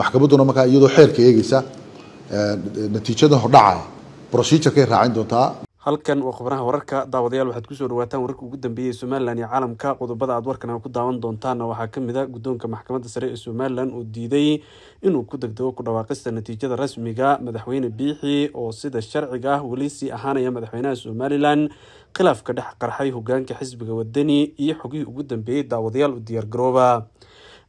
maxkamadduna markaa iyadoo xeerka eegeysa eh, natiijada hordhacaya brosijarkay raacin doontaa halkan waa xubnaha wararka daawadayaal waxaad kusoo dhawaataan wararka ugu dambeeyey ee iyo caalamka qodobada aad warkan ku daawan doontaanna waxaa kamid a ah guddoonka maxkamadda sare ee somalilan uu diiday inuu ku degdego ku dhawaaqista natiijada rasmiga madaxweyne biixi oo sida sharciga ah weli sii ahaanaya madaxweynaha somalilan khilaafka dhex qarxay hogaanka xisbiga wadani iyo xogihii ugu dambeeyey daawadayaal u diyaargarooba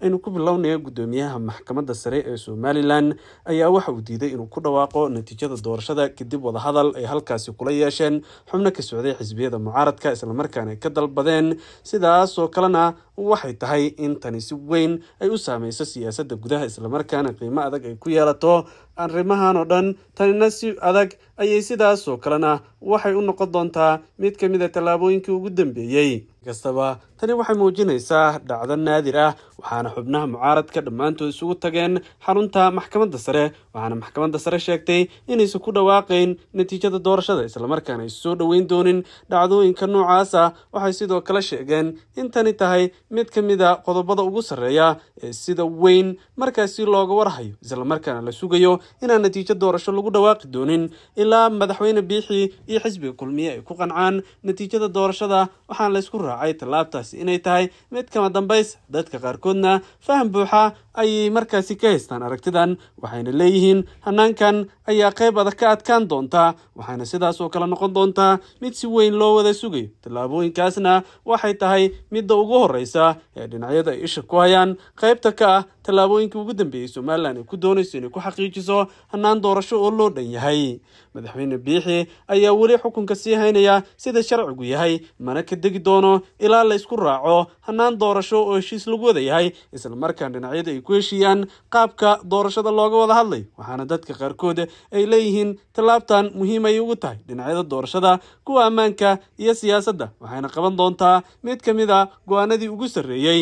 aynu ku bilownaya guddoomiyaha maxkamadda sare ee somalilan ayaa waxa uu diiday inuu ku dhawaaqo natiijada doorashada kadib wadahadal ay halkaasi kula yeesheen xubno ka socday xisbiyada mucaaradka islamarkaana ay ka dalbadeen sidaas oo kalena waxay tahay in tani si weyn ay u saameyso siyaasadda gudaha islamarkaana qiimo adag ay ku yeelato arrimahan oo dhan tanina si adag ayay sidaasoo kalena waxay u noqon doontaa mid ka mid ah tallaabooyinkii ugu dambeeyey kastaba tani waxay muujinaysaa dhacdo naadir ah waxaana xubnaha mucaaradka dhammaantood isugu tageen xarunta maxkamadda sare waxaana maxkamadda sare sheegtay inaysan ku dhawaaqayn natiijada doorashada islamarkaana aysan soo dhoweyn doonin dhacdooyinka noocaas ah waxay sidoo kale sheegeen in tani tahay mid ka mid a qodobada ugu sarreeya ee sida weyn markaasi looga warhayo islamarkaana la sugayo inaan natiijo doorasho lagu dhawaaqi doonin ilaa madaxweyne biixi iyo xisbiga kulmiye ay ku qancaan natiijada doorashada waxaan laysku raacay tallaabtaasi inay tahay mid kama dambays dadka qaarkoodna faham buuxa ayay markaasi ka haystaan aragtidan waxayna leeyihiin hanaankan ayaa qayb adag ka adkaan doonta waxayna sidaas oo kale noqon doontaa mid si weyn loo wada sugayo tallaabooyinkaasna waxay tahay midda ugu horreysa ee dhinacyada ay isha ku hayaan qaybta ka ah tallaabooyinka ugu dambeeyey somaliland ay ku doonayso inay ku xaqiijiso hanaan doorasho oo loo dhan yahay madaxweyne biixi ayaa weli xukunka sii haynaya sida sharcigu yahay mana ka degi doono ilaa la ysku raaco hanaan doorasho oo heshiis lagu wada yahay islamarkaan dhinacyada ay ku heshiiyaan qaabka doorashada looga wada hadlay waxaana dadka qaarkood ay leeyihiin tallaabtan muhiim ayay ugu tahay dhinacyada doorashada kuwa ammaanka iyo siyaasadda waxayna qaban doontaa mid ka mid a ah go-aanadii ugu sarreeyey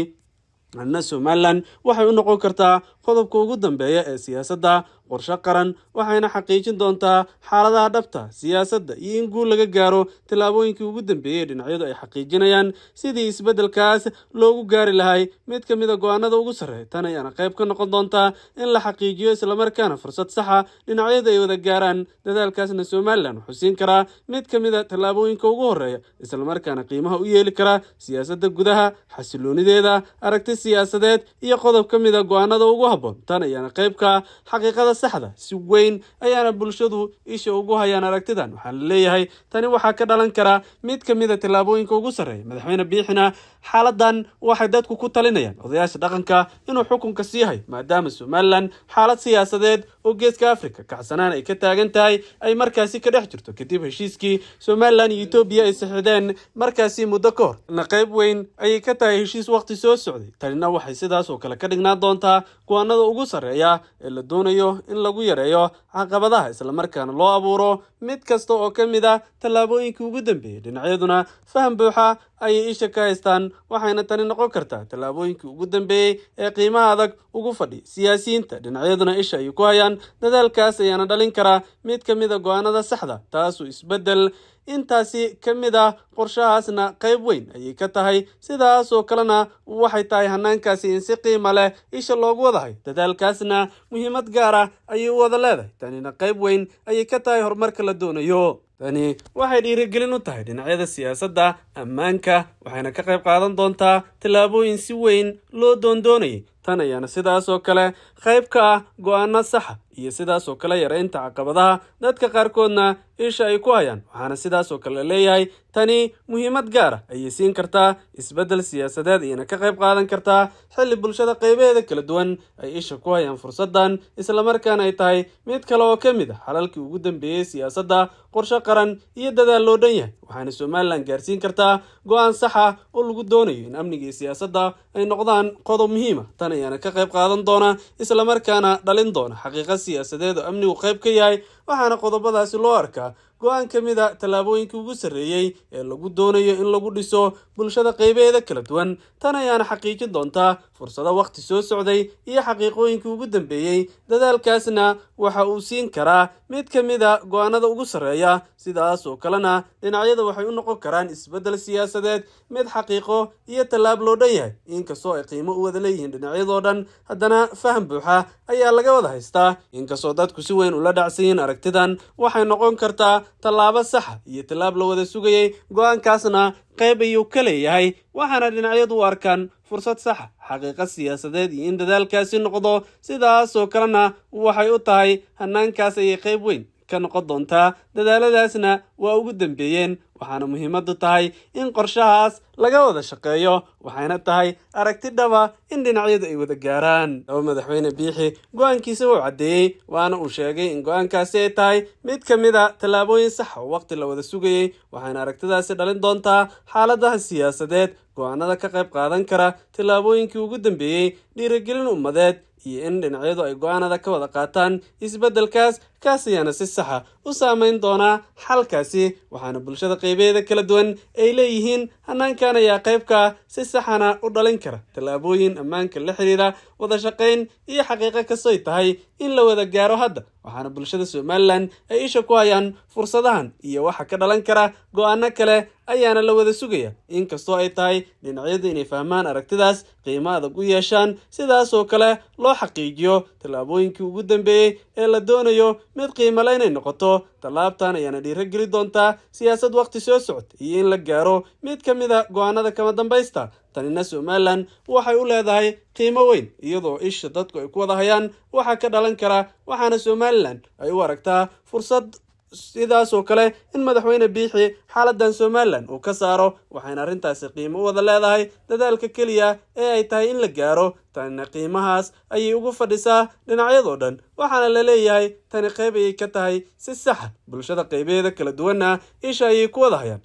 anna somalilan waxay u noqon kartaa qodobka ugu dambeeya ee siyaasadda qorsho qaran waxayna xaqiijin doontaa xaaladaha dhabta siyaasadda iyo in guul laga gaaro tallaabooyinkii ugu dambeeyey dhinacyadu ay xaqiijinayaan sidii isbeddelkaas loogu gaari lahay mid ka mida ah go-aanada ugu sarreeya tan ayaana qayb ka noqon doontaa in la xaqiijiyo islamarkaana fursad saxa ah dhinacyadu ay wada gaaraan dadaalkaasna somalilan xusiin karaa mid ka mida ah tallaabooyinka ugu horreeya islamarkaana qiimaha u yeeli kara siyaasadda gudaha xasiloonideeda aragti siyaasadeed iyo qodob ka mida go ugu haboon tan ayaana qaybka xaqiiqada saxda si weyn ayaana bulshadu isha ugu hayaan aragtidan waxaana leeyahay tani waxaa ka dhalan karaa mid ka mida tillaabooyinka ugu sarreeya madaxweyne biixina xaaladan waxay dadku ku talinayaan odayaasha dhaqanka inuu xukunka sii hayo maadaama somalilan xaalad siyaasadeed oo geeska africa kacsanaan ay ka taagan tahay ay markaasi ka dhex jirto kadib heshiiskii somalilan iyo etoobiya ay saxideen markaasi muddo ka hor na qayb weyn ayay ka tahay heshiis waqti soo socday tanina waxay sidaas oo kale ka dhignaan doontaa ciwaanada ugu sarreeya ee la doonayo in lagu yareeyo caqabadaha islamarkaana loo abuuro mid kasta oo ka mid ah tallaabooyinkii ugu dambeeyey dhinacyaduna faham buuxa ayay isha ka haystaan waxayna tani noqon kartaa tallaabooyinkii ugu dambeeyey ee qiimaha adag ugu fadhi siyaasiyiinta dhinacyaduna isha ayay ku hayaan dadaalkaas ayaana dhalin karaa mid ka mid a ah go'aanada saxda taasu isbeddel intaasi ka mid ah qorshahaasna qayb weyn ayay ka tahay sidaasoo kalena waxay tahay hanaankaasi in si qiimo leh isha loogu wadahay dadaalkaasna muhiimad gaar ah ayay u wada leedahay tanina qayb weyn ayay ka tahay horumarka la doonayo tani waxay dhiirigelin u tahay dhinacyada siyaasadda ammaanka waxayna ka qayb qaadan doontaa tallaabooyin si weyn loo doondoonayay tan ayaana sidaas oo kale qayb ka ah go'aano saxa iyo sidaas oo kale yaraynta caqabadaha dadka qaarkoodna isha ay ku hayaan waxaana sidaas oo kale leeyahay tani muhiimad gaar ah ayay siin kartaa isbeddel siyaasadeed ayayna ka qayb qaadan kartaa xilli bulshada qaybaheeda kala duwan ay isha ku hayaan fursaddan islamarkaana ay tahay mid kale oo ka mid a ah xalalkii ugu dambeeyey siyaasadda qorsho qaran iyo dadaal loo dhan yahay waxaana somalilan gaarsiin kartaa go-aan sax ah oo lagu doonayo in amnigii siyaasadda ay noqdaan qodob muhiima ah. tan ayaana ka qayb qaadan doona islamarkaana dhalin doona xaqiiqad siyaasadeed oo amnigu qayb ka yahay waxaana qodobadaasi loo arkaa go-aan ka mid a ah tallaabooyinkii ugu sarreeyey ee lagu doonayo in lagu dhiso bulshada qaybeeda kala duwan tan ayaana xaqiijin doontaa fursado wakhti soo socday iyo xaqiiqooyinkii ugu dambeeyey dadaalkaasna waxa uu siin karaa mid ka mid a ah go'aanada ugu sarreeya sidaas oo kalena dhinacyada waxay u noqon karaan isbeddel siyaasadeed mid xaqiiqo iyo tallaab loo dhan yahay inkastoo ay qiimo u wada leeyihiin dhinacyadoo dhan haddana faham buuxa ayaa laga wada haystaa inkastoo dadku si weyn ula dhacsanyihiin aragtidan waxay noqon kartaa tallaabo saxa ah iyo tallaab la wada sugayay go'aankaasna qayb ayuu ka leeyahay waxaana dhinacyadu u arkaan fursad sax xaqiiqo siyaasadeed iyo in dadaalkaasi noqdo sidaasoo kalena waxay u tahay hannaankaas ayay qayb weyn ka noqon doontaa dadaaladaasna waa ugu dambeeyeen waxaana muhiimadu tahay in qorshahaas laga wada shaqeeyo waxayna tahay aragti dhaba in dhinacyadu ay wada gaaraan laba madaxweyne biixi go-aankiisa wuu caddeeyey waana uu sheegay in go-aankaasi ay tahay mid ka mid a ah tallaabooyin sax oo waqti la wada sugayey waxayna aragtidaasi dhalin doontaa xaaladaha siyaasadeed go-aanada ka qayb qaadan kara tallaabooyinkii ugu dambeeyey dhiirigelin ummadeed iyo in dhinacyadu ay go'aanada ka wada qaataan isbeddelkaas kaas ayaana si saxa u saamayn doonaa xalkaasi waxaana bulshada qaybeeda kala duwan ay leeyihiin hanaankan ayaa qaybka si saxana u dhalin kara tallaabooyin ammaanka la xiriira wada shaqayn iyo xaqiiqo kastoy tahay in la wada gaaro hadda waxaana bulshada somalilan ay isha ku hayaan fursadahan iyo waxa ka dhalan kara go-aano kale ayaana la wada sugaya inkastoo ay tahay dhinacyadu inay fahmaan aragtidaas qiimo adag u yeeshaan sidaas oo kale loo xaqiijiyo tallaabooyinkii ugu dambeeyey ee la doonayo mid qiimale inay noqoto tallaabtan ayaana dhiiro geli doontaa siyaasad wakhti soo socod iyo in la gaaro mid ka mid a go'aanada kama dambaysta tanina somalilan waxay u leedahay qiimo weyn iyadoo isha dadku ay ku wada hayaan waxaa ka dhalan kara waxaana somalilan ay u aragtaa fursad sidaasoo kale in madaxweyne biixi xaaladan somalilan uu ka saaro waxayna arrintaasi qiimo u wada leedahay dadaalka keliya ee ay tahay in la gaaro tanina qiimahaas ayay ugu fadhisaa dhinacyadoo dhan waxaana la leeyahay tani qayb ayay ka tahay si saxa ah bulshada qaybaheeda kala duwanna isha ayay ku wada hayaan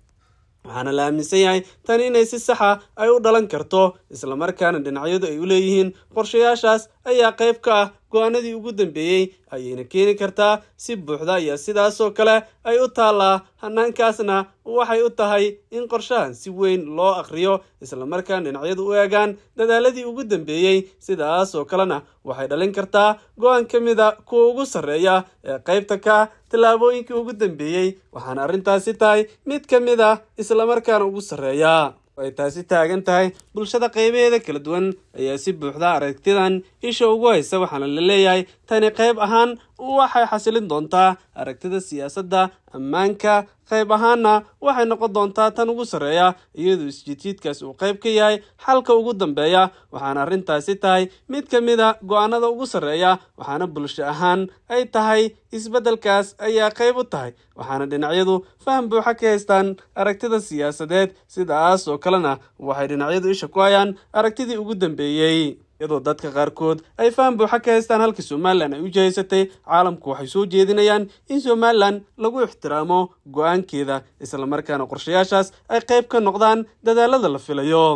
waxaana la aaminsan yahay tan inay si saxa ah ay u dhalan karto islamarkaana dhinacyadu ay u leeyihiin qorshayaashaas ayaa qayb ka ah go-aanadii ugu dambeeyey ayayna keeni kartaa si buuxda iyo sidaasoo kale ay u taallaa hannaankaasna waxay u tahay in qorshahan si weyn loo akhriyo islamarkaana dhinacyadu u eegaan dadaaladii ugu dambeeyey sidaasoo kalena waxay dhalin kartaa go-aan ka mid a ah kuwa ugu sarreeya ee qaybta ka tallaabooyinkii ugu dambeeyey waxaana arrintaasi tahay mid ka mid a ah islamarkaana ugu sarreeya ay taasi taagan tahay bulshada qaybaheeda kala duwan ayaa si buuxda aragtidan isha ugu haysa waxaana la leeyahay tani qayb ahaan waxay xasilin doontaa aragtida siyaasadda ammaanka qayb ahaanna waxay noqon doontaa tan ugu sarreeya iyadoo isjiidjiidkaas uu qayb ka yahay xalka ugu dambeeya waxaana arrintaasi tahay mid ka mid a ah go-aanada ugu sarreeya waxaana bulsho ahaan ay tahay isbeddelkaas ayaa qayb u tahay waxaana dhinacyadu faham buuxa ka haystaan aragtida siyaasadeed sidaas oo kalena waxay dhinacyadu isha ku hayaan aragtidii ugu dambeeyey iyadoo dadka qaarkood ay faan buuxa ka haystaan halka somalilan ay u jihaysatay caalamku waxay soo jeedinayaan in somalilan lagu ixtiraamo go'aankeeda aankeeda islamarkaana qorshayaashaas ay qayb ka noqdaan dadaalada la filayo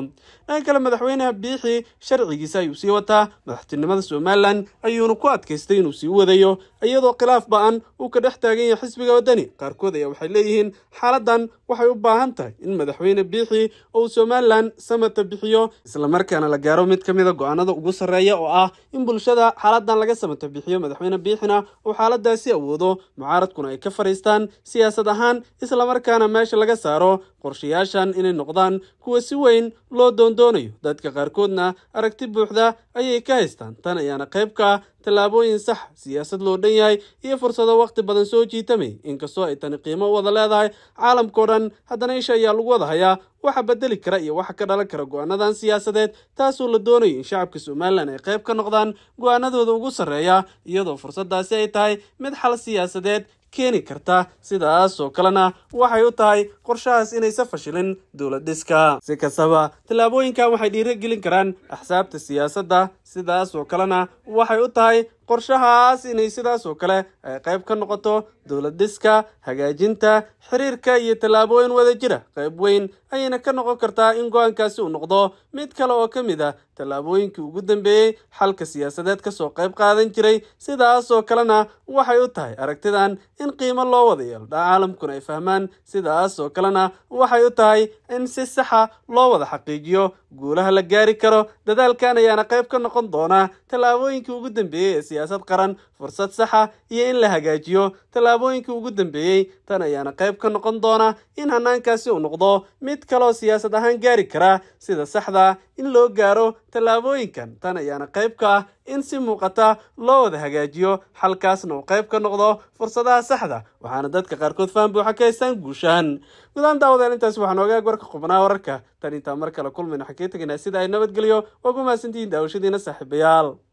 dhan kale madaxweynaha biixi sharcigiisa ayuu sii wataa madaxtinimada somalilan ayuuna ku adkaystay inuu sii wadayo iyadoo khilaaf ba'an uu ka dhex taagan yahay xisbiga wadani qaarkood ayaa waxay leeyihiin xaaladan waxay u baahan tahay in madaxweyne biixi uu somalilan samata bixiyo islamarkaana la gaaro mid ka mida ah go-aanada sharciyada ugu sarreeya oo ah in bulshada xaaladan laga samato bixiyo madaxweyne biixina uu xaaladdaasi awoodo mucaaradkuna ay ka fadhiistaan siyaasad ahaan islamarkaana meesha laga saaro qorshayaashan inay noqdaan kuwa si weyn loo doondoonayo dadka qaarkoodna aragti buuxda ayay ka haystaan tan ayaana qayb ka tallaabooyin sax siyaasad loo dhan yahay iyo fursado waqti badan soo jiitamay inkastoo ay tani qiimo u wada leedahay caalamkao dhan haddana isha ayaa lagu wada hayaa waxa bedeli kara iyo waxa ka dhalan kara go'aanadan siyaasadeed taasoo la doonayo in shacabka somalilan ay qayb ka noqdaan go'aanadooda ugu sarreeya iyadoo fursaddaasi ay tahay mid xal siyaasadeed keeni karta sidaas oo kalena waxay u tahay qorshahaas inaysa fashilin dowlad dhiska si kastaba tallaabooyinkan waxay gelin karaan axsaabta siyaasadda sidaas oo kalena waxay u tahay qorshahaas inay sidaas oo kale ay eh, qayb ka noqoto dowladiska hagaajinta xiriirka iyo tallaabooyin wada jira qayb weyn ayayna ka noqon kartaa in go-aankaasi uu noqdo mid kale oo ka mid a ah tallaabooyinkii ugu dambeeyey xalka siyaasadeed ka soo qayb qaadan jiray sidaas oo kalena waxay u tahay aragtidan in qiimo loo wada yeelo caalamkuna ay fahmaan sidaas oo kalena waxay u tahay in si saxa loo wada xaqiijiyo guulaha la gaari karo dadaalkan ayaana qayb ka noqon doonaa tallaabooyinkii ugu dambeeyey ee siyaasad qaran fursad saxa ah, iyo in la hagaajiyo tallaabooyinkii ugu dambeeyey tan ayaana qayb ka noqon doonaa in hannaankaasi uu noqdo mid kaloo siyaasad ahaan gaari kara sida saxda ah, in loo gaaro tallaabooyinkan tan ayaana qayb ka ah in si muuqata loo wada hagaajiyo xalkaasna uu qayb ka noqdo fursadaha saxda waxaana dadka qaarkood faan buuxa ka haystaan guushahan gudahaan daawadayaal waxaa waxaan ogaag warka qubnaa wararka tan intaan mar kale kulmayno xakii tegnaa sida ay nabadgelyo waa ku mahadsantihiin daawashadiina saaxiibayaal